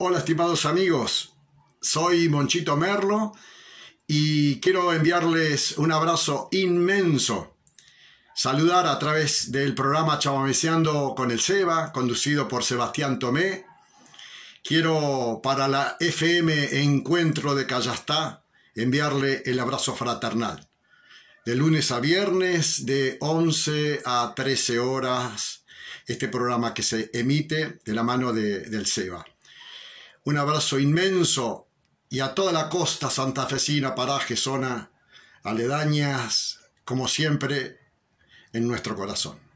Hola estimados amigos, soy Monchito Merlo y quiero enviarles un abrazo inmenso. Saludar a través del programa chavameseando con el Seba, conducido por Sebastián Tomé. Quiero para la FM Encuentro de Callastá enviarle el abrazo fraternal. De lunes a viernes, de 11 a 13 horas, este programa que se emite de la mano del Seba. Un abrazo inmenso y a toda la costa santafesina, paraje, zona, aledañas, como siempre, en nuestro corazón.